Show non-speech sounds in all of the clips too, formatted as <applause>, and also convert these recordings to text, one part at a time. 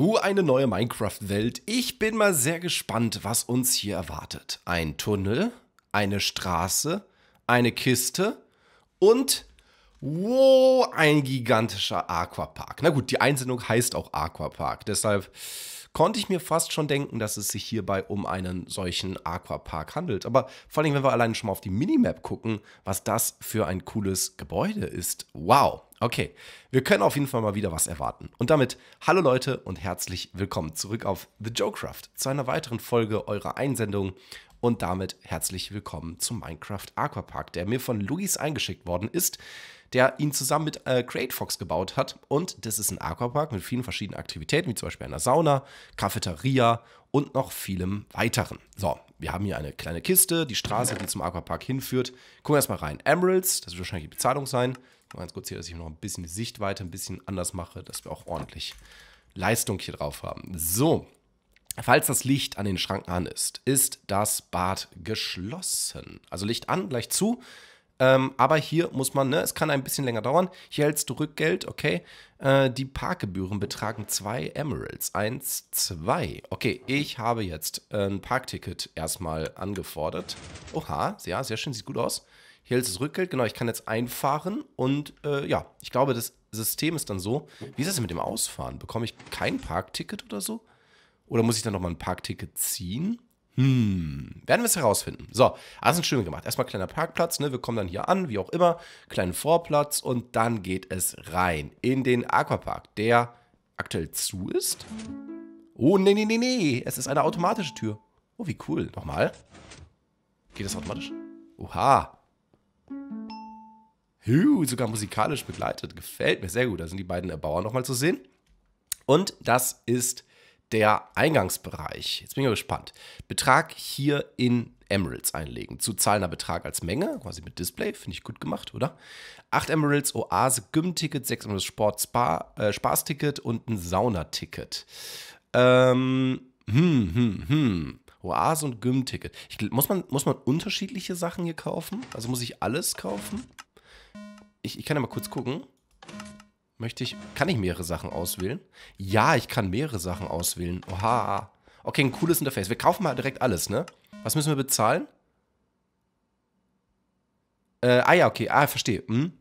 Uh, eine neue Minecraft-Welt. Ich bin mal sehr gespannt, was uns hier erwartet. Ein Tunnel, eine Straße, eine Kiste und Wow, ein gigantischer Aquapark. Na gut, die Einsendung heißt auch Aquapark. Deshalb konnte ich mir fast schon denken, dass es sich hierbei um einen solchen Aquapark handelt. Aber vor allem, wenn wir allein schon mal auf die Minimap gucken, was das für ein cooles Gebäude ist. Wow. Okay, wir können auf jeden Fall mal wieder was erwarten. Und damit, hallo Leute und herzlich willkommen zurück auf The Joecraft zu einer weiteren Folge eurer Einsendung und damit herzlich willkommen zum Minecraft Aquapark, der mir von Luis eingeschickt worden ist der ihn zusammen mit äh, Great Fox gebaut hat. Und das ist ein Aquapark mit vielen verschiedenen Aktivitäten, wie zum Beispiel einer Sauna, Cafeteria und noch vielem weiteren. So, wir haben hier eine kleine Kiste, die Straße, die zum Aquapark hinführt. Gucken wir erstmal rein. Emeralds, das wird wahrscheinlich die Bezahlung sein. Mal ganz kurz hier, dass ich noch ein bisschen die Sichtweite ein bisschen anders mache, dass wir auch ordentlich Leistung hier drauf haben. So, Falls das Licht an den Schranken an ist, ist das Bad geschlossen. Also Licht an, gleich zu. Ähm, aber hier muss man, ne, es kann ein bisschen länger dauern. Hier hältst du Rückgeld, okay. Äh, die Parkgebühren betragen zwei Emeralds. Eins, zwei. Okay, ich habe jetzt äh, ein Parkticket erstmal angefordert. Oha, ja, sehr schön, sieht gut aus. Hier hältst du das Rückgeld, genau, ich kann jetzt einfahren und äh, ja, ich glaube, das System ist dann so. Wie ist das denn mit dem Ausfahren? Bekomme ich kein Parkticket oder so? Oder muss ich dann nochmal ein Parkticket ziehen? Hm, werden wir es herausfinden. So, also schön gemacht. Erstmal kleiner Parkplatz, ne? Wir kommen dann hier an, wie auch immer, kleinen Vorplatz und dann geht es rein in den Aquapark, der aktuell zu ist. Oh, nee, nee, nee, nee. Es ist eine automatische Tür. Oh, wie cool. Nochmal. Geht das automatisch? Oha. Huh, sogar musikalisch begleitet. Gefällt mir sehr gut. Da sind die beiden Erbauer nochmal zu sehen. Und das ist der Eingangsbereich, jetzt bin ich mal gespannt, Betrag hier in Emeralds einlegen. Zu zahlender Betrag als Menge, quasi mit Display, finde ich gut gemacht, oder? 8 Emeralds, Oase, Gym-Ticket, 6 Emeralds Sport, Spa, äh, Spaß-Ticket und ein Saunaticket. Ähm, hm, hm, hm. Oase und Gym-Ticket. Muss man, muss man unterschiedliche Sachen hier kaufen? Also muss ich alles kaufen? Ich, ich kann ja mal kurz gucken. Möchte ich, kann ich mehrere Sachen auswählen? Ja, ich kann mehrere Sachen auswählen. Oha. Okay, ein cooles Interface. Wir kaufen mal direkt alles, ne? Was müssen wir bezahlen? Äh, ah ja, okay. Ah, verstehe. Hm.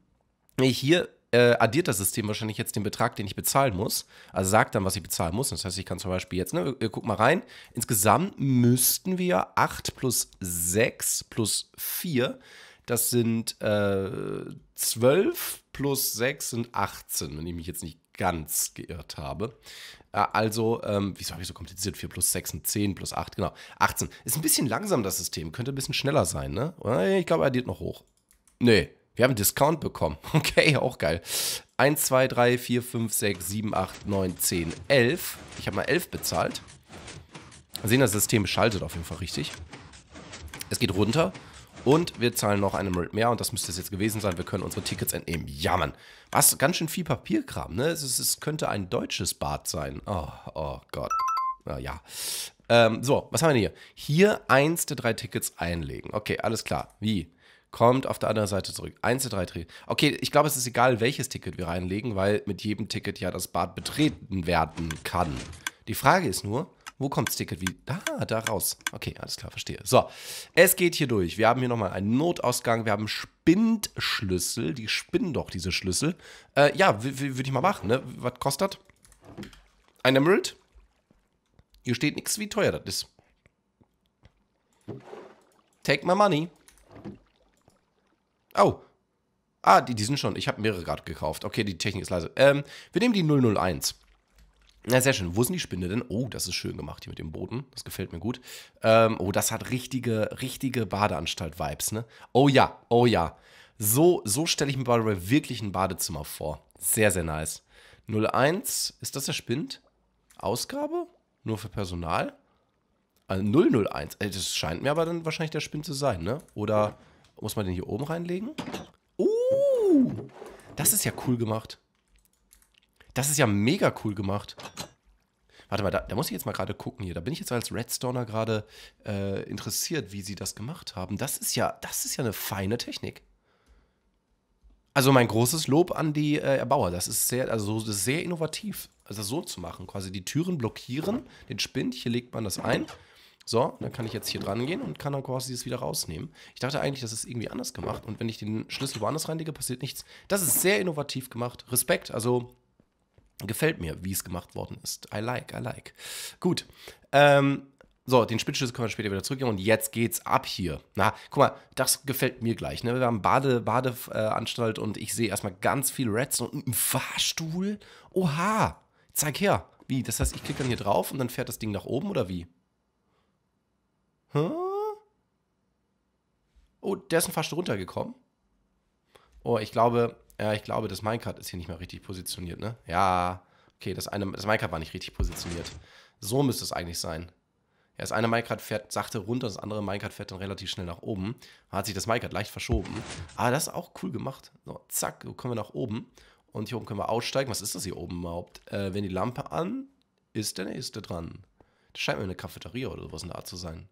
Hier äh, addiert das System wahrscheinlich jetzt den Betrag, den ich bezahlen muss. Also sagt dann, was ich bezahlen muss. Das heißt, ich kann zum Beispiel jetzt, ne, äh, guck mal rein. Insgesamt müssten wir 8 plus 6 plus 4 das sind äh, 12 plus 6 sind 18, wenn ich mich jetzt nicht ganz geirrt habe. Äh, also, ähm, wieso habe ich so kompliziert? 4 plus 6 und 10 plus 8, genau. 18. Ist ein bisschen langsam, das System. Könnte ein bisschen schneller sein, ne? Äh, ich glaube, er addiert noch hoch. Nee, wir haben einen Discount bekommen. <laughs> Okay, auch geil. 1, 2, 3, 4, 5, 6, 7, 8, 9, 10, 11. Ich habe mal 11 bezahlt. Wir sehen, das System schaltet auf jeden Fall richtig. Es geht runter. Und wir zahlen noch eine Merit mehr und das müsste es jetzt gewesen sein. Wir können unsere Tickets entnehmen. Jammern. Was? Ganz schön viel Papierkram, ne? Es, ist, es könnte ein deutsches Bad sein. Oh, oh Gott. Ah, ja. Ähm, so, was haben wir denn hier? Hier eins der drei Tickets einlegen. Okay, alles klar. Wie? kommt auf der anderen Seite zurück. Eins der drei Tickets. Okay, ich glaube, es ist egal, welches Ticket wir reinlegen, weil mit jedem Ticket ja das Bad betreten werden kann. Die Frage ist nur, wo kommt's Ticket? Wie? Ah, da raus. Okay, alles klar, verstehe. So, es geht hier durch. Wir haben hier nochmal einen Notausgang. Wir haben Spindschlüssel. Die spinnen doch diese Schlüssel. Äh, ja, würde ich mal machen, ne? Was kostet das? Ein Emerald? Hier steht nichts, wie teuer das ist. Take my money. Oh. Ah, die, die sind schon. Ich habe mehrere gerade gekauft. Okay, die Technik ist leise. Ähm, wir nehmen die 001. Na, sehr schön. Wo sind die Spinde denn? Oh, das ist schön gemacht hier mit dem Boden. Das gefällt mir gut. Ähm, oh, das hat richtige, richtige Badeanstalt-Vibes, ne? Oh ja, oh ja. So, so stelle ich mir Barbara wirklich ein Badezimmer vor. Sehr, sehr nice. 01, ist das der Spind? Ausgabe? Nur für Personal? Also 001, äh, das scheint mir aber dann wahrscheinlich der Spind zu sein, ne? Oder muss man den hier oben reinlegen? Uh, das ist ja cool gemacht. Das ist ja mega cool gemacht. Warte mal, da, da muss ich jetzt mal gerade gucken hier. Da bin ich jetzt als Redstoner gerade äh, interessiert, wie sie das gemacht haben. Das ist ja, das ist ja eine feine Technik. Also mein großes Lob an die äh, Erbauer. Das ist sehr, also das ist sehr innovativ, also so zu machen. Quasi die Türen blockieren, den Spind, hier legt man das ein. So, dann kann ich jetzt hier dran gehen und kann dann quasi das wieder rausnehmen. Ich dachte eigentlich, das ist irgendwie anders gemacht. Und wenn ich den Schlüssel woanders reinlege, passiert nichts. Das ist sehr innovativ gemacht. Respekt, also Gefällt mir, wie es gemacht worden ist. I like, I like. Gut. Ähm, so, den Spitzschlüssel können wir später wieder zurückgeben und jetzt geht's ab hier. Na, guck mal, das gefällt mir gleich. Ne? Wir haben Bade, Badeanstalt und ich sehe erstmal ganz viel Reds und einen Fahrstuhl. Oha, zeig her. Wie, das heißt, ich klicke dann hier drauf und dann fährt das Ding nach oben oder wie? Hä? Oh, der ist ein Fahrstuhl runtergekommen. Oh, ich glaube, ja, ich glaube, das Minecart ist hier nicht mal richtig positioniert, ne? Ja. Okay, das eine, das Minecart war nicht richtig positioniert. So müsste es eigentlich sein. Ja, das eine Minecart fährt sachte runter, das andere Minecart fährt dann relativ schnell nach oben. Da hat sich das Minecart leicht verschoben. Aber ah, das ist auch cool gemacht. So, zack, so kommen wir nach oben. Und hier oben können wir aussteigen. Was ist das hier oben überhaupt? Äh, wenn die Lampe an, ist der nächste dran. Das scheint mir eine Cafeteria oder sowas in der Art zu sein.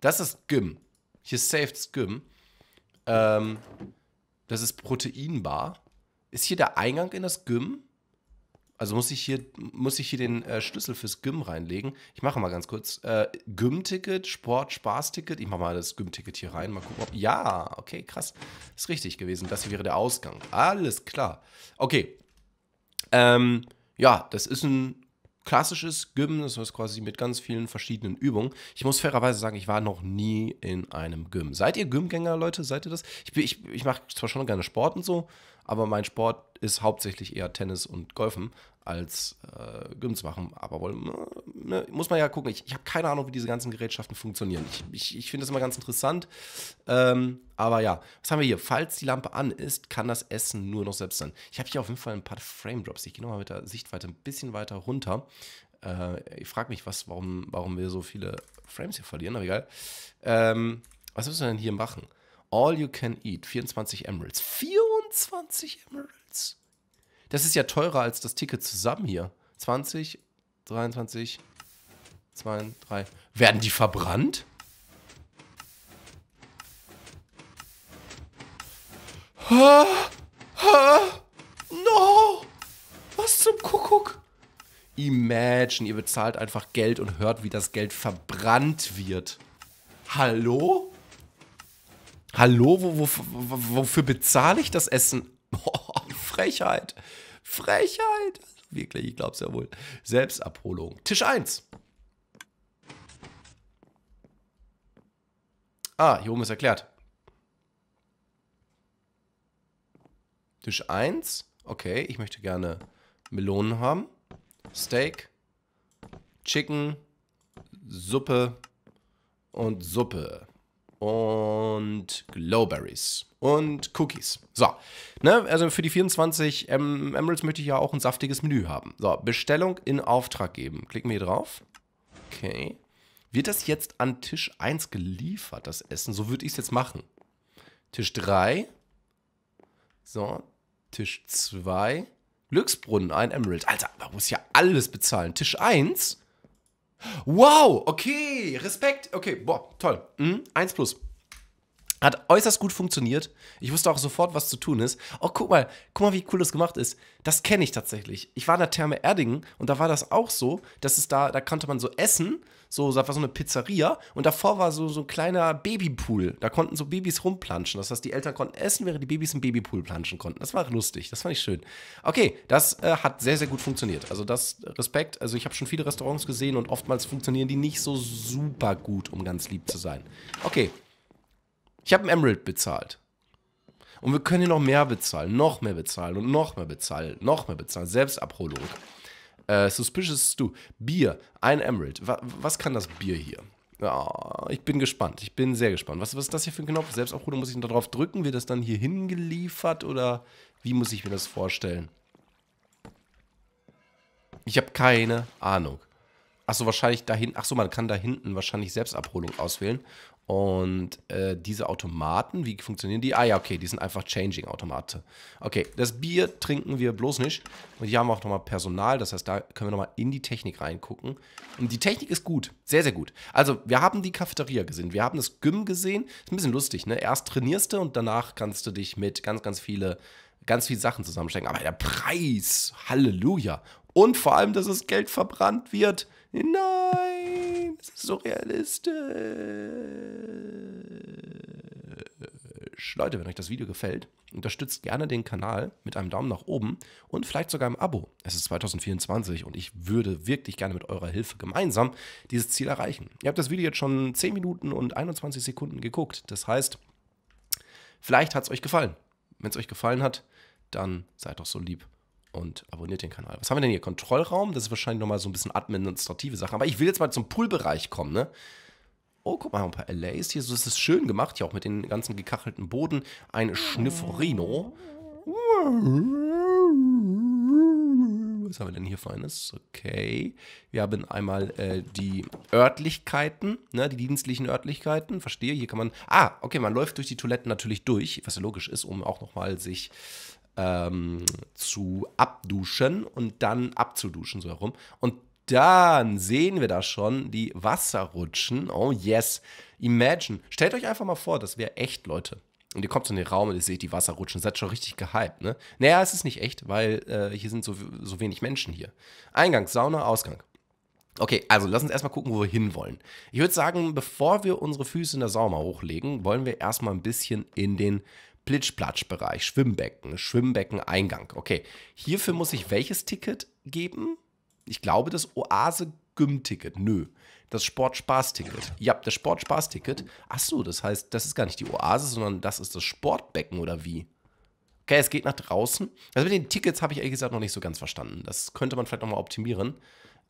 Das ist Gym. Hier ist Saved das Gym. Ähm, das ist Proteinbar. Ist hier der Eingang in das Gym? Also muss ich hier, muss ich hier den äh, Schlüssel fürs Gym reinlegen? Ich mache mal ganz kurz. Äh, Gym-Ticket, Sport, Spaß-Ticket. Ich mache mal das Gym-Ticket hier rein. Mal gucken, ob. Ja, okay, krass. Ist richtig gewesen. Das hier wäre der Ausgang. Alles klar. Okay. Ähm, ja, das ist ein klassisches Gym. Das ist quasi mit ganz vielen verschiedenen Übungen. Ich muss fairerweise sagen, ich war noch nie in einem Gym. Seid ihr Gymgänger, Leute? Seid ihr das? Ich, ich, ich mache zwar schon gerne Sport und so, aber mein Sport ist hauptsächlich eher Tennis und Golfen als äh, Gym zu machen. Aber wohl, äh, ne, muss man ja gucken. Ich, ich habe keine Ahnung, wie diese ganzen Gerätschaften funktionieren. Ich, ich, ich finde das immer ganz interessant. Ähm, aber ja, was haben wir hier? Falls die Lampe an ist, kann das Essen nur noch selbst sein. Ich habe hier auf jeden Fall ein paar Frame Drops. Ich gehe nochmal mit der Sichtweite ein bisschen weiter runter. Äh, ich frage mich, was, warum, warum wir so viele Frames hier verlieren, aber egal. Ähm, was müssen wir denn hier machen? All You Can Eat, 24 Emeralds. 24 Emeralds? Das ist ja teurer als das Ticket zusammen hier. 20, 23, 2, 3. Werden die verbrannt? Ha, ha, no! Was zum Kuckuck? Imagine, ihr bezahlt einfach Geld und hört, wie das Geld verbrannt wird. Hallo? Hallo, wo, wo, wofür bezahle ich das Essen? <laughs> Oh, Frechheit. Frechheit. Also wirklich, ich glaube es ja wohl. Selbstabholung. Tisch 1. Ah, hier oben ist erklärt. Tisch 1. Okay, ich möchte gerne Melonen haben. Steak. Chicken. Suppe. Und Suppe und Glowberries und Cookies. So, ne, also für die 24 ähm, Emeralds möchte ich ja auch ein saftiges Menü haben. So, Bestellung in Auftrag geben. Klicken wir hier drauf. Okay. Wird das jetzt an Tisch 1 geliefert, das Essen? So würde ich es jetzt machen. Tisch 3. So, Tisch 2. Glücksbrunnen, ein Emerald. Alter, man muss ja alles bezahlen. Tisch 1. Wow, okay, Respekt, okay, boah, toll. Mhm, eins plus. Hat äußerst gut funktioniert. Ich wusste auch sofort, was zu tun ist. Oh, guck mal, guck mal, wie cool das gemacht ist. Das kenne ich tatsächlich. Ich war in der Therme Erdingen und da war das auch so, dass es da, da konnte man so essen, so, da war so eine Pizzeria und davor war so, so ein kleiner Babypool. Da konnten so Babys rumplanschen. Das heißt, die Eltern konnten essen, während die Babys im Babypool planschen konnten. Das war lustig, das fand ich schön. Okay, das äh, hat sehr, sehr gut funktioniert. Also das Respekt, also ich habe schon viele Restaurants gesehen und oftmals funktionieren die nicht so super gut, um ganz lieb zu sein. Okay, ich habe einen Emerald bezahlt. Und wir können hier noch mehr bezahlen, noch mehr bezahlen und noch mehr bezahlen, noch mehr bezahlen. Selbstabholung. Äh, Suspicious du. Bier, ein Emerald. Wa was kann das Bier hier? Oh, ich bin gespannt. Ich bin sehr gespannt. Was, was ist das hier für ein Knopf? Selbstabholung, muss ich da drauf drücken? Wird das dann hier hingeliefert oder wie muss ich mir das vorstellen? Ich habe keine Ahnung. Achso, wahrscheinlich da hinten. Achso, man kann da hinten wahrscheinlich Selbstabholung auswählen. Und äh, diese Automaten, wie funktionieren die? Ah ja, okay, die sind einfach Changing-Automate. Okay, das Bier trinken wir bloß nicht. Und hier haben wir auch nochmal Personal, das heißt, da können wir nochmal in die Technik reingucken. Und die Technik ist gut, sehr, sehr gut. Also, wir haben die Cafeteria gesehen, wir haben das Gym gesehen. Ist ein bisschen lustig, ne? Erst trainierst du und danach kannst du dich mit ganz, ganz viele, ganz viele Sachen zusammenstecken. Aber der Preis, Halleluja. Und vor allem, dass das Geld verbrannt wird. Nein! Nein, das ist so realistisch. Leute, wenn euch das Video gefällt, unterstützt gerne den Kanal mit einem Daumen nach oben und vielleicht sogar einem Abo. Es ist 2024 und ich würde wirklich gerne mit eurer Hilfe gemeinsam dieses Ziel erreichen. Ihr habt das Video jetzt schon 10 Minuten und 21 Sekunden geguckt. Das heißt, vielleicht hat es euch gefallen. Wenn es euch gefallen hat, dann seid doch so lieb und abonniert den Kanal. Was haben wir denn hier? Kontrollraum? Das ist wahrscheinlich nochmal so ein bisschen administrative Sache. Aber ich will jetzt mal zum Poolbereich kommen, ne? Oh, guck mal, ein paar LAs hier. So ist es schön gemacht, hier auch mit dem ganzen gekachelten Boden. Ein Schnüffrino. Was haben wir denn hier Feines? Okay. Wir haben einmal äh, die Örtlichkeiten, ne, die dienstlichen Örtlichkeiten. Verstehe, hier kann man. Ah, okay, man läuft durch die Toiletten natürlich durch, was ja logisch ist, um auch nochmal sich ähm, zu abduschen und dann abzuduschen, so herum. Und dann sehen wir da schon die Wasserrutschen. Oh yes, imagine. Stellt euch einfach mal vor, das wäre echt, Leute. Und ihr kommt in den Raum und ihr seht die Wasserrutschen. Seid schon richtig gehypt, ne? Naja, es ist nicht echt, weil äh, hier sind so, so wenig Menschen hier. Eingang, Sauna, Ausgang. Okay, also lass uns erstmal gucken, wo wir hinwollen. Ich würde sagen, bevor wir unsere Füße in der Sauna hochlegen, wollen wir erstmal ein bisschen in den Plitschplatsch-Bereich, Schwimmbecken, Schwimmbecken-Eingang. Okay, hierfür muss ich welches Ticket geben? Ich glaube, das Oase-Gym-Ticket. Nö. Das Sportspaß-Ticket. Ja, das Sportspaß-Ticket. Achso, das heißt, das ist gar nicht die Oase, sondern das ist das Sportbecken oder wie? Okay, es geht nach draußen. Also mit den Tickets habe ich ehrlich gesagt noch nicht so ganz verstanden. Das könnte man vielleicht nochmal optimieren.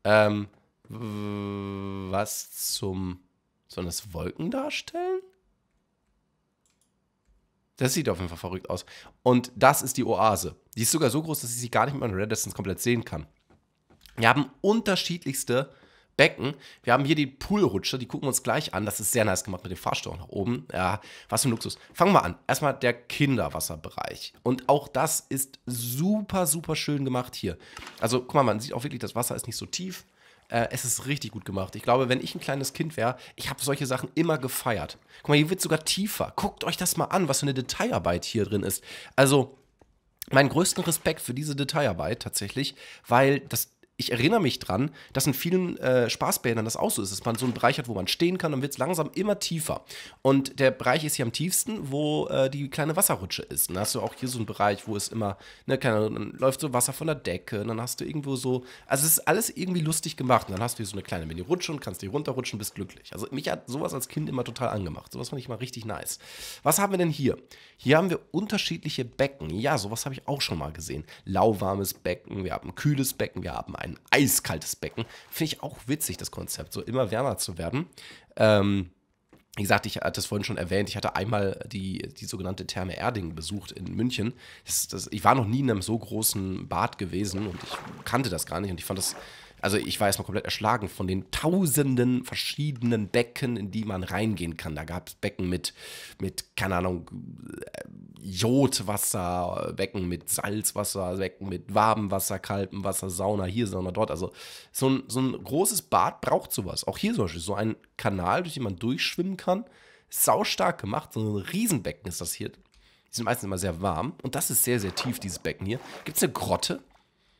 Ähm, was zum. Sollen das Wolken darstellen? Das sieht auf jeden Fall verrückt aus. Und das ist die Oase. Die ist sogar so groß, dass ich sie gar nicht mit meinen Red komplett sehen kann. Wir haben unterschiedlichste Becken. Wir haben hier die Poolrutsche, die gucken wir uns gleich an. Das ist sehr nice gemacht mit dem Fahrstuhl nach oben. Ja, was für ein Luxus. Fangen wir an. Erstmal der Kinderwasserbereich. Und auch das ist super, super schön gemacht hier. Also, guck mal, man sieht auch wirklich, das Wasser ist nicht so tief. Äh, es ist richtig gut gemacht. Ich glaube, wenn ich ein kleines Kind wäre, ich habe solche Sachen immer gefeiert. Guck mal, hier wird sogar tiefer. Guckt euch das mal an, was für eine Detailarbeit hier drin ist. Also, meinen größten Respekt für diese Detailarbeit tatsächlich, weil das ich erinnere mich dran, dass in vielen äh, Spaßbädern das auch so ist, dass man so einen Bereich hat, wo man stehen kann, dann wird es langsam immer tiefer. Und der Bereich ist hier am tiefsten, wo äh, die kleine Wasserrutsche ist. Und dann hast du auch hier so einen Bereich, wo es immer, ne, keine, dann läuft so Wasser von der Decke, und dann hast du irgendwo so, also es ist alles irgendwie lustig gemacht. Und dann hast du hier so eine kleine Mini-Rutsche und kannst die runterrutschen, bist glücklich. Also mich hat sowas als Kind immer total angemacht. Sowas fand ich mal richtig nice. Was haben wir denn hier? Hier haben wir unterschiedliche Becken. Ja, sowas habe ich auch schon mal gesehen. Lauwarmes Becken, wir haben ein kühles Becken, wir haben ein ein eiskaltes Becken. Finde ich auch witzig, das Konzept, so immer wärmer zu werden. Ähm, wie gesagt, ich hatte es vorhin schon erwähnt, ich hatte einmal die, die sogenannte Therme Erding besucht in München. Das, das, ich war noch nie in einem so großen Bad gewesen und ich kannte das gar nicht und ich fand das also ich war erstmal komplett erschlagen von den tausenden verschiedenen Becken, in die man reingehen kann. Da gab es Becken mit, mit, keine Ahnung, äh, Jodwasser, Becken mit Salzwasser, Becken mit warmem Wasser, kaltem Sauna hier, Sauna dort. Also so ein, so ein großes Bad braucht sowas. Auch hier zum Beispiel so ein Kanal, durch den man durchschwimmen kann. Sau stark gemacht, so ein Riesenbecken ist das hier. Die sind meistens immer sehr warm. Und das ist sehr, sehr tief, dieses Becken hier. Gibt es eine Grotte?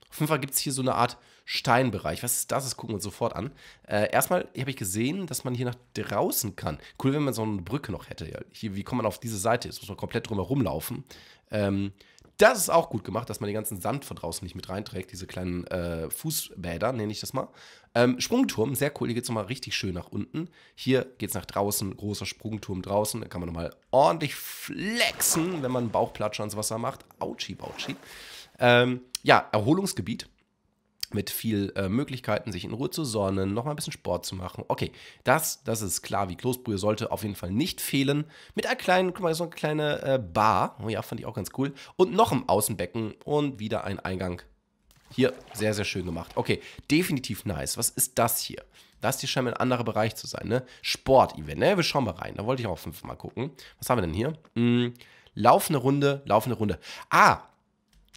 Auf jeden Fall gibt es hier so eine Art Steinbereich. Was ist das? Das gucken wir uns sofort an. Äh, erstmal habe ich gesehen, dass man hier nach draußen kann. Cool, wenn man so eine Brücke noch hätte. Ja, hier, wie kommt man auf diese Seite? Jetzt muss man komplett drüber rumlaufen. Ähm, das ist auch gut gemacht, dass man den ganzen Sand von draußen nicht mit reinträgt, diese kleinen äh, Fußbäder, nenne ich das mal. Ähm, Sprungturm, sehr cool, hier geht es nochmal richtig schön nach unten. Hier geht es nach draußen, großer Sprungturm draußen, da kann man nochmal ordentlich flexen, wenn man einen Bauchplatscher ans Wasser macht. Autschi, Bautschi. Ähm, ja, Erholungsgebiet, mit viel äh, Möglichkeiten, sich in Ruhe zu sonnen, nochmal ein bisschen Sport zu machen. Okay, das, das ist klar, wie Kloßbrühe sollte auf jeden Fall nicht fehlen. Mit einer kleinen, guck mal, so eine kleine äh, Bar. Oh ja, fand ich auch ganz cool. Und noch im Außenbecken und wieder ein Eingang. Hier, sehr, sehr schön gemacht. Okay, definitiv nice. Was ist das hier? Das hier scheint mir ein anderer Bereich zu sein, ne? Sport-Event. Ne, wir schauen mal rein. Da wollte ich auch fünfmal gucken. Was haben wir denn hier? Hm, laufende Runde, laufende Runde. Ah,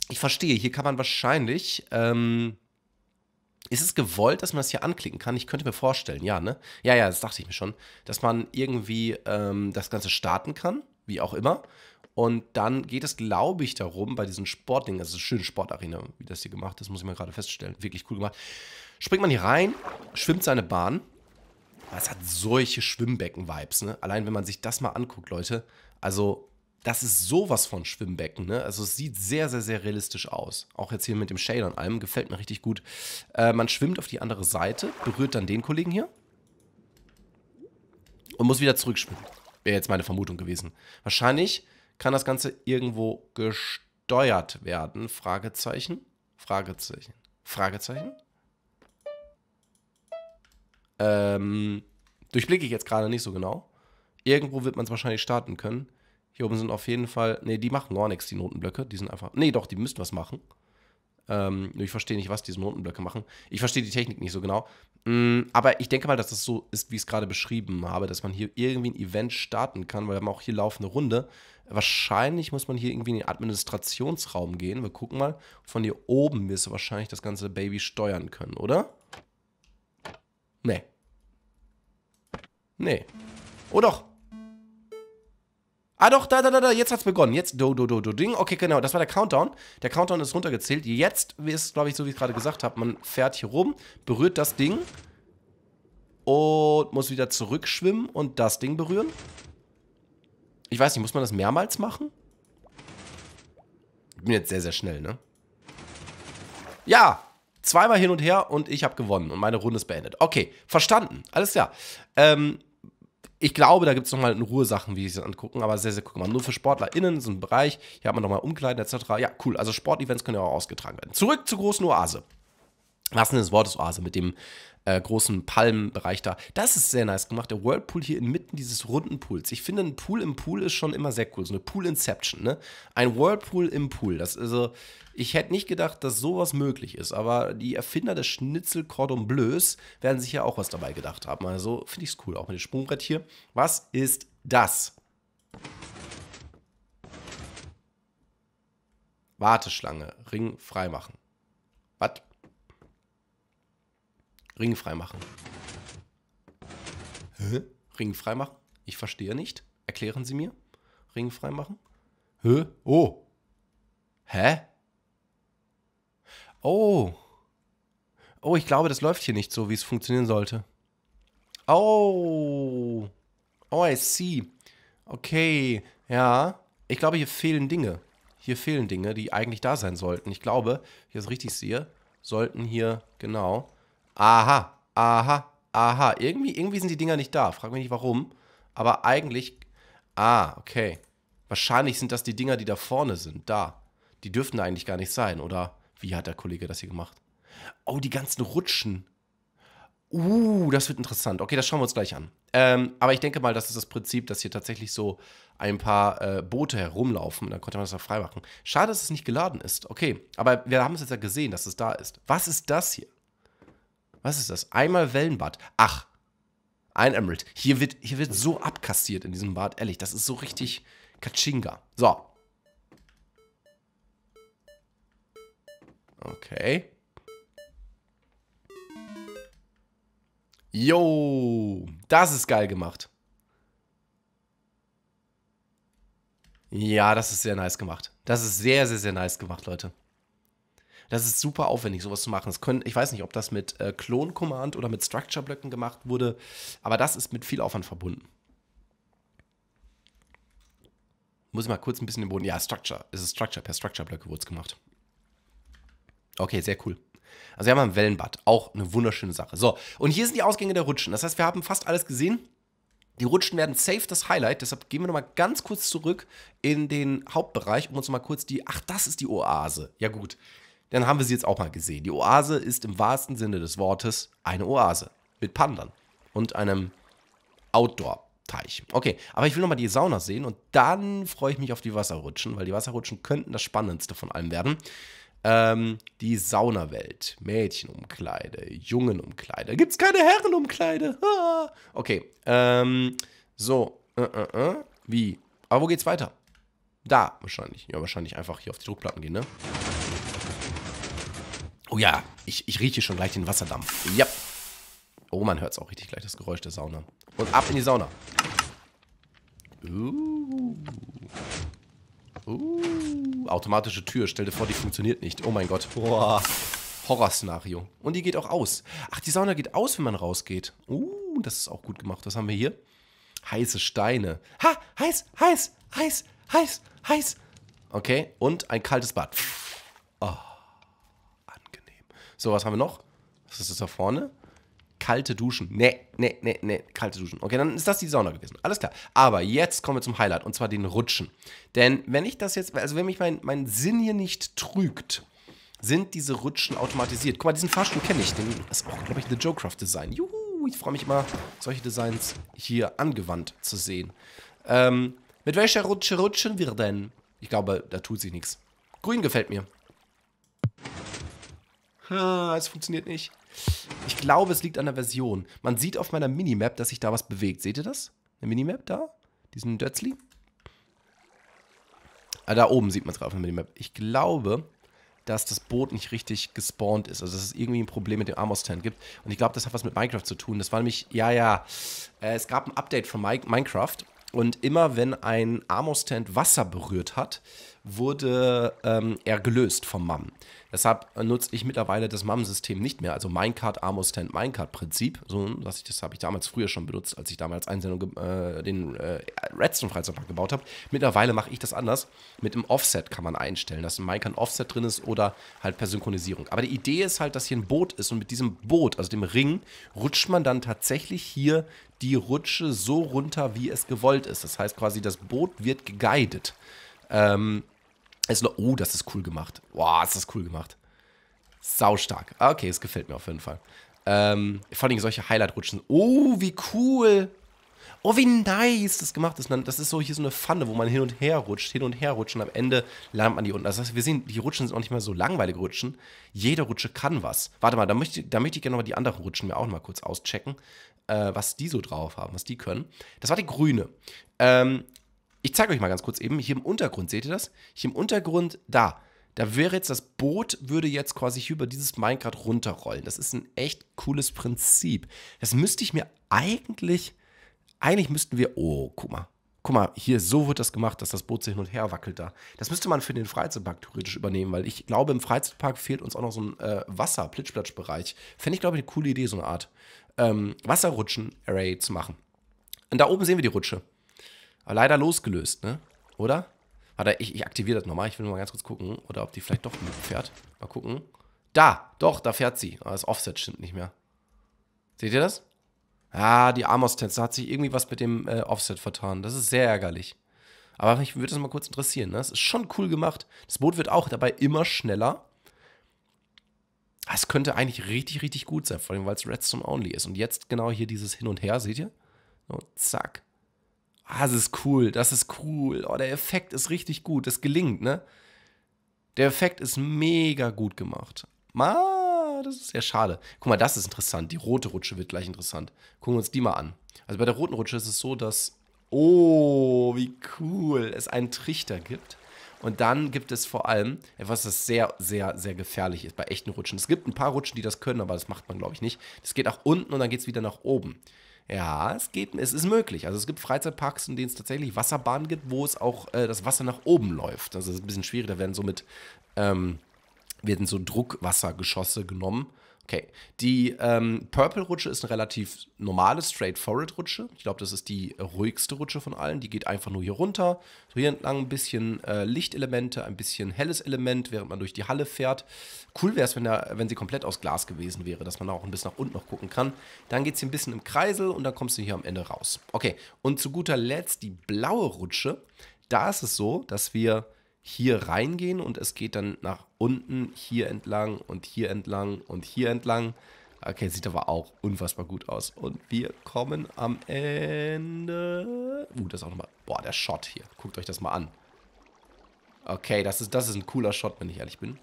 ich verstehe. Hier kann man wahrscheinlich, ähm, ist es gewollt, dass man das hier anklicken kann? Ich könnte mir vorstellen, ja, ne? Ja, ja, das dachte ich mir schon, dass man irgendwie ähm, das Ganze starten kann, wie auch immer. Und dann geht es, glaube ich, darum, bei diesen Sportdingen, also schöne Sportarena, wie das hier gemacht ist, muss ich mir gerade feststellen. Wirklich cool gemacht. Springt man hier rein, schwimmt seine Bahn. Es hat solche Schwimmbecken-Vibes, ne? Allein wenn man sich das mal anguckt, Leute. Also, das ist sowas von Schwimmbecken. Ne? Also es sieht sehr, sehr, sehr realistisch aus. Auch jetzt hier mit dem Shader und allem gefällt mir richtig gut. Äh, man schwimmt auf die andere Seite, berührt dann den Kollegen hier und muss wieder zurückschwimmen. Wäre jetzt meine Vermutung gewesen. Wahrscheinlich kann das Ganze irgendwo gesteuert werden. Fragezeichen? Fragezeichen? Fragezeichen? Ähm, durchblicke ich jetzt gerade nicht so genau. Irgendwo wird man es wahrscheinlich starten können. Hier oben sind auf jeden Fall, nee, die machen gar nichts, die Notenblöcke. Die sind einfach, nee, doch, die müssen was machen. Ähm, ich verstehe nicht, was diese Notenblöcke machen. Ich verstehe die Technik nicht so genau. Mm, aber ich denke mal, dass das so ist, wie ich es gerade beschrieben habe, dass man hier irgendwie ein Event starten kann, weil wir haben auch hier laufende Runde. Wahrscheinlich muss man hier irgendwie in den Administrationsraum gehen. Wir gucken mal. Von hier oben wirst du wahrscheinlich das ganze Baby steuern können, oder? Nee. Nee. Oh doch. Ah doch, da, da, da, da, jetzt hat's begonnen. Jetzt do, do, do, do, ding. Okay, genau, das war der Countdown. Der Countdown ist runtergezählt. Jetzt ist, glaube ich, so wie ich gerade gesagt habe, man fährt hier rum, berührt das Ding und muss wieder zurückschwimmen und das Ding berühren. Ich weiß nicht, muss man das mehrmals machen? Ich bin jetzt sehr, sehr schnell, ne? Ja, zweimal hin und her und ich habe gewonnen und meine Runde ist beendet. Okay, verstanden. Alles klar. Ähm, ich glaube, da gibt es nochmal in Ruhe Sachen, wie sie sich angucken, aber sehr, sehr guck mal. Nur für SportlerInnen, so ein Bereich, hier hat man nochmal Umkleiden etc. Ja, cool. Also Sportevents können ja auch ausgetragen werden. Zurück zur großen Oase. Was denn das Wort ist Oase mit dem äh, großen Palmenbereich da. Das ist sehr nice gemacht. Der Whirlpool hier inmitten dieses runden Pools. Ich finde, ein Pool im Pool ist schon immer sehr cool. So eine Pool-Inception, ne? Ein Whirlpool im Pool. Das ist so. Also, ich hätte nicht gedacht, dass sowas möglich ist, aber die Erfinder des Schnitzel Cordon Bleus werden sich ja auch was dabei gedacht haben. Also finde ich es cool, auch mit dem Sprungbrett hier. Was ist das? Warteschlange, Ring freimachen. Was? Ring freimachen. Hä? Ring freimachen? Ich verstehe nicht. Erklären Sie mir. Ring freimachen? Hä? Oh. Hä? Oh. Oh, ich glaube, das läuft hier nicht so, wie es funktionieren sollte. Oh. Oh, I see. Okay. Ja. Ich glaube, hier fehlen Dinge. Hier fehlen Dinge, die eigentlich da sein sollten. Ich glaube, ich das richtig sehe, sollten hier, genau, aha, aha, aha. Irgendwie, irgendwie sind die Dinger nicht da. Frag mich nicht warum. Aber eigentlich. Ah, okay. Wahrscheinlich sind das die Dinger, die da vorne sind. Da. Die dürften eigentlich gar nicht sein, oder? Wie hat der Kollege das hier gemacht? Oh, die ganzen Rutschen. Uh, das wird interessant. Okay, das schauen wir uns gleich an. Ähm, aber ich denke mal, das ist das Prinzip, dass hier tatsächlich so ein paar äh, Boote herumlaufen. Und dann konnte man das da freimachen. Schade, dass es nicht geladen ist. Okay, aber wir haben es jetzt ja gesehen, dass es da ist. Was ist das hier? was ist das? Einmal Wellenbad. Ach, ein Emerald. Hier wird, hier wird so abkassiert in diesem Bad, ehrlich. Das ist so richtig Katschinga. So. Okay. Yo, das ist geil gemacht. Ja, das ist sehr nice gemacht. Das ist sehr, sehr, sehr nice gemacht, Leute. Das ist super aufwendig, sowas zu machen. Es können, ich weiß nicht, ob das mit äh, Klon-Command oder mit Structure-Blöcken gemacht wurde, aber das ist mit viel Aufwand verbunden. Muss ich mal kurz ein bisschen den Boden. Ja, Structure. Es ist Structure. Per Structure-Blöcke wurde es gemacht. Okay, sehr cool. Also wir haben ein Wellenbad. Auch eine wunderschöne Sache. So, und hier sind die Ausgänge der Rutschen. Das heißt, wir haben fast alles gesehen. Die Rutschen werden safe das Highlight, deshalb gehen wir nochmal ganz kurz zurück in den Hauptbereich, um uns nochmal kurz die. Ach, das ist die Oase. Ja, gut dann haben wir sie jetzt auch mal gesehen. Die Oase ist im wahrsten Sinne des Wortes eine Oase mit Pandern und einem Outdoor-Teich. Okay, aber ich will nochmal die Sauna sehen und dann freue ich mich auf die Wasserrutschen, weil die Wasserrutschen könnten das Spannendste von allem werden. Ähm, die Saunawelt, Mädchenumkleide, Jungenumkleide. Gibt's keine Herrenumkleide? Ah. Okay, ähm, so, äh, äh, äh. wie? Aber wo geht's weiter? Da wahrscheinlich. Ja, wahrscheinlich einfach hier auf die Druckplatten gehen, ne? Oh ja, ich, ich rieche schon gleich den Wasserdampf. Ja. Oh, man hört es auch richtig gleich, das Geräusch der Sauna. Und ab in die Sauna. Uh. Uh. Automatische Tür. Stell dir vor, die funktioniert nicht. Oh mein Gott. Boah. Horrorszenario. Und die geht auch aus. Ach, die Sauna geht aus, wenn man rausgeht. Uh, das ist auch gut gemacht. Was haben wir hier? Heiße Steine. Ha, heiß, heiß, heiß, heiß, heiß. Okay, und ein kaltes Bad. Pff. So, was haben wir noch? Was ist das da vorne? Kalte Duschen. Nee, nee, nee, nee, kalte Duschen. Okay, dann ist das die Sauna gewesen. Alles klar. Aber jetzt kommen wir zum Highlight und zwar den Rutschen. Denn wenn ich das jetzt, also wenn mich mein, mein Sinn hier nicht trügt, sind diese Rutschen automatisiert. Guck mal, diesen Fahrstuhl kenne ich. Den ist auch, glaube ich, The Joecraft Design. Juhu, ich freue mich immer, solche Designs hier angewandt zu sehen. Ähm, mit welcher Rutsche rutschen wir denn? Ich glaube, da tut sich nichts. Grün gefällt mir. Ha, es funktioniert nicht. Ich glaube, es liegt an der Version. Man sieht auf meiner Minimap, dass sich da was bewegt. Seht ihr das? Eine Minimap da? Diesen Dötzli? Ah, da oben sieht man es gerade auf der Minimap. Ich glaube, dass das Boot nicht richtig gespawnt ist. Also, dass es irgendwie ein Problem mit dem Amos Tent gibt. Und ich glaube, das hat was mit Minecraft zu tun. Das war nämlich, ja, ja, äh, es gab ein Update von Minecraft und immer wenn ein Armor-Stand Wasser berührt hat, wurde ähm, er gelöst vom MAM. Deshalb nutze ich mittlerweile das MAM-System nicht mehr, also Minecart, Armor Stand, Minecart-Prinzip. So, was ich, das habe ich damals früher schon benutzt, als ich damals Einsendung äh, den äh, Redstone-Freizeitpark gebaut habe. Mittlerweile mache ich das anders. Mit einem Offset kann man einstellen, dass ein Minecart Offset drin ist oder halt per Synchronisierung. Aber die Idee ist halt, dass hier ein Boot ist und mit diesem Boot, also dem Ring, rutscht man dann tatsächlich hier die Rutsche so runter, wie es gewollt ist. Das heißt quasi, das Boot wird geguidet. Ähm, es, oh, das ist cool gemacht. Wow, ist das cool gemacht. Sau stark. Ah, okay, es gefällt mir auf jeden Fall. Ähm, vor allem solche Highlight-Rutschen. Oh, wie cool oh, wie nice das gemacht ist. das ist so hier so eine Pfanne, wo man hin und her rutscht, hin und her rutscht und am Ende landet man die unten. Also das heißt, wir sehen, die Rutschen sind auch nicht mehr so langweilige Rutschen. Jede Rutsche kann was. Warte mal, da möchte, da möchte ich gerne mal die anderen Rutschen mir auch noch mal kurz auschecken, äh, was die so drauf haben, was die können. Das war die grüne. Ähm, ich zeige euch mal ganz kurz eben, hier im Untergrund, seht ihr das? Hier im Untergrund, da. Da wäre jetzt das Boot, würde jetzt quasi hier über dieses Minecraft runterrollen. Das ist ein echt cooles Prinzip. Das müsste ich mir eigentlich eigentlich müssten wir, oh, guck mal, guck mal, hier so wird das gemacht, dass das Boot sich hin und her wackelt da. Das müsste man für den Freizeitpark theoretisch übernehmen, weil ich glaube, im Freizeitpark fehlt uns auch noch so ein äh, wasser plitsch bereich Fände ich, glaube ich, eine coole Idee, so eine Art ähm, Wasserrutschen-Array zu machen. Und da oben sehen wir die Rutsche. Aber leider losgelöst, ne? Oder? Warte, ich, ich aktiviere das nochmal. Ich will nur mal ganz kurz gucken, oder ob die vielleicht doch fährt. Mal gucken. Da, doch, da fährt sie. Aber ah, das Offset stimmt nicht mehr. Seht ihr das? Ah, die Amos-Tänzer hat sich irgendwie was mit dem äh, Offset vertan. Das ist sehr ärgerlich. Aber mich würde das mal kurz interessieren. Ne? Das ist schon cool gemacht. Das Boot wird auch dabei immer schneller. Ah, es könnte eigentlich richtig, richtig gut sein, vor allem weil es Redstone Only ist. Und jetzt genau hier dieses Hin und Her, seht ihr? Und zack. Ah, das ist cool, das ist cool. Oh, der Effekt ist richtig gut, das gelingt, ne? Der Effekt ist mega gut gemacht. Mann! das ist sehr schade. Guck mal, das ist interessant. Die rote Rutsche wird gleich interessant. Gucken wir uns die mal an. Also bei der roten Rutsche ist es so, dass. Oh, wie cool. Es einen Trichter gibt. Und dann gibt es vor allem etwas, das sehr, sehr, sehr gefährlich ist bei echten Rutschen. Es gibt ein paar Rutschen, die das können, aber das macht man, glaube ich, nicht. Das geht nach unten und dann geht es wieder nach oben. Ja, es geht, es ist möglich. Also es gibt Freizeitparks, in denen es tatsächlich Wasserbahnen gibt, wo es auch äh, das Wasser nach oben läuft. Also es ist ein bisschen schwierig, da werden so mit ähm, werden so Druckwassergeschosse genommen. Okay, die ähm, Purple-Rutsche ist eine relativ normale, straightforward-Rutsche. Ich glaube, das ist die ruhigste Rutsche von allen. Die geht einfach nur hier runter. So hier entlang ein bisschen äh, Lichtelemente, ein bisschen helles Element, während man durch die Halle fährt. Cool wäre es, wenn, wenn sie komplett aus Glas gewesen wäre, dass man auch ein bisschen nach unten noch gucken kann. Dann geht es hier ein bisschen im Kreisel und dann kommst du hier am Ende raus. Okay, und zu guter Letzt die blaue Rutsche. Da ist es so, dass wir hier reingehen und es geht dann nach unten hier entlang und hier entlang und hier entlang. Okay, sieht aber auch unfassbar gut aus. Und wir kommen am Ende. Uh, das ist auch nochmal. Boah, der Shot hier. Guckt euch das mal an. Okay, das ist, das ist ein cooler Shot, wenn ich ehrlich bin.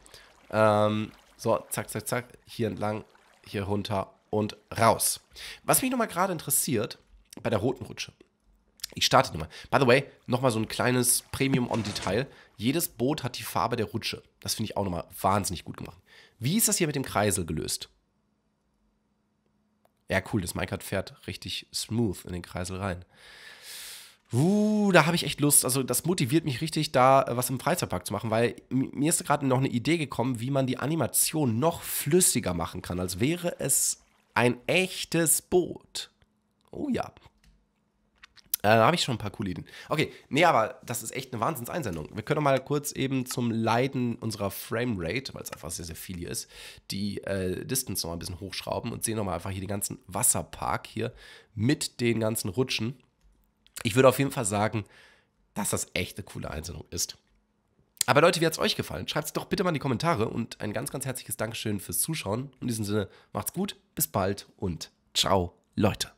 Ähm, so, zack, zack, zack. Hier entlang, hier runter und raus. Was mich nochmal gerade interessiert, bei der roten Rutsche. Ich starte nochmal. By the way, nochmal so ein kleines Premium-on-Detail. Jedes Boot hat die Farbe der Rutsche. Das finde ich auch nochmal wahnsinnig gut gemacht. Wie ist das hier mit dem Kreisel gelöst? Ja, cool, das Minecart fährt richtig smooth in den Kreisel rein. Uh, da habe ich echt Lust. Also, das motiviert mich richtig, da äh, was im Freizeitpark zu machen, weil mir ist gerade noch eine Idee gekommen, wie man die Animation noch flüssiger machen kann, als wäre es ein echtes Boot. Oh ja. Äh, da habe ich schon ein paar coole Ideen. Okay, nee, aber das ist echt eine Wahnsinnseinsendung. Wir können mal kurz eben zum Leiden unserer Framerate, weil es einfach sehr, sehr viel hier ist, die äh, Distance nochmal ein bisschen hochschrauben und sehen nochmal einfach hier den ganzen Wasserpark hier mit den ganzen Rutschen. Ich würde auf jeden Fall sagen, dass das echt eine coole Einsendung ist. Aber Leute, wie hat es euch gefallen? Schreibt es doch bitte mal in die Kommentare und ein ganz, ganz herzliches Dankeschön fürs Zuschauen. In diesem Sinne, macht's gut, bis bald und ciao, Leute.